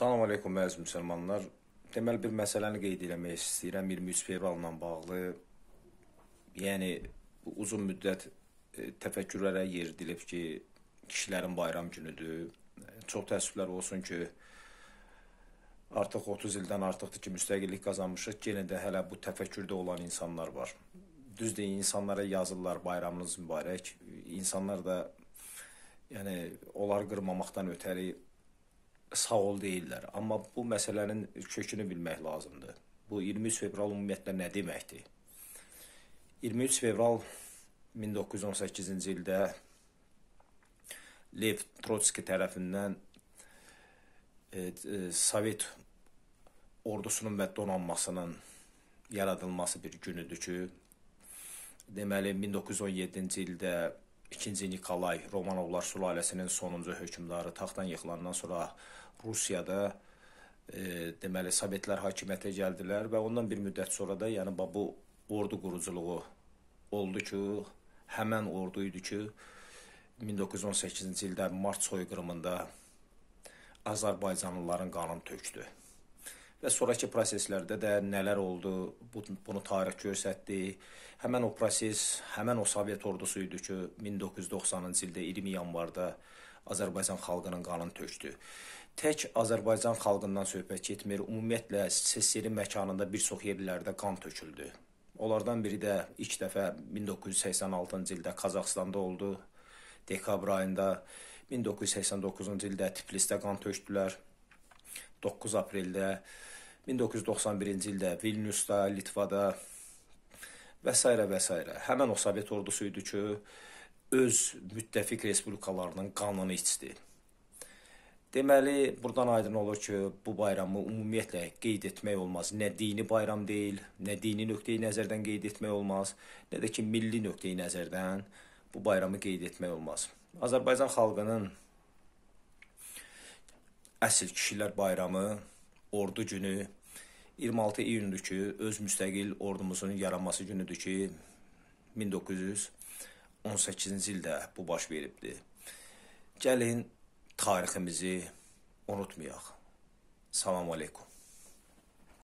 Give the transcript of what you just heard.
Salam aleykum əziz müsəlmanlar. Deməli bir məsələni qeyd eləmək istəyirəm 23 fevralla bağlı. Yəni bu uzun müddət e, təfəkkürlərə yer edilib ki, kişilərin bayram günüdür. Çox təəssüflər olsun ki, artıq 30 ildən artıqdır ki, müstəqillik qazanmışıq. Yenə də hələ bu təfəkkürdə olan insanlar var. Düzdür, insanlara yazırlar bayramınız mübarək. İnsanlar da yəni onları qırmamaqdan ötəri sağol deyirlər. Amma bu məsələnin kökünü bilmək lazımdır. Bu 23 fevral ümumiyyətlə nə deməkdir? 23 fevral 1918-ci ildə Lev Trotski tərəfindən e, e, Sovet ordusunun və donanmasının yaradılması bir günüdür ki, deməli 1917-ci ildə İkinci Nikolay Romanovlar sülaləsinin sonuncu hökmdarı taxtdan yıxılandan sonra Rusiyada e, deməli Sovetlər hakimiyyətə gəldilər və ondan bir müddət sonra da yəni bu ordu quruculuğu oldu ki, həmin ordu idi ki, 1918-ci ildə mart soyqırımında Azərbaycanlıların qanını tökdü və sonrakı proseslərdə də nələr oldu, bu, bunu tarix göstərdi. Həmin o proses, həmin o Sovet ordusu idi ki, 1990-cı ildə 20 yanvarda Azərbaycan xalqının qanını tökdü. Tək Azərbaycan xalqından söhbət getmir. Ümumiyyətlə SSRİ məkanında bir çox yerlərdə qan töküldü. Onlardan biri də ilk dəfə 1986-cı ildə Qazaxstanda oldu. Dekabr ayında 1989-cu ildə Tiflisdə qan tökdülər. 9 apreldə 1991-ci ildə Vilniusda, Litvada və s. və s. Həmin o Sovet ordusu idi ki, öz müttəfiq respublikalarının qanını içdi. Deməli, buradan aydın olur ki, bu bayramı ümumiyyətlə qeyd etmək olmaz. Nə dini bayram deyil, nə dini nöqteyi nəzərdən qeyd etmək olmaz, nə də ki milli nöqteyi nəzərdən bu bayramı qeyd etmək olmaz. Azərbaycan xalqının Əsl Kişilər Bayramı, Ordu Günü 26 iyundür ki, öz müstəqil ordumuzun yaranması günüdür ki, 1918-ci ildə bu baş veribdi. Gəlin tariximizi unutmayaq. Salam aleykum.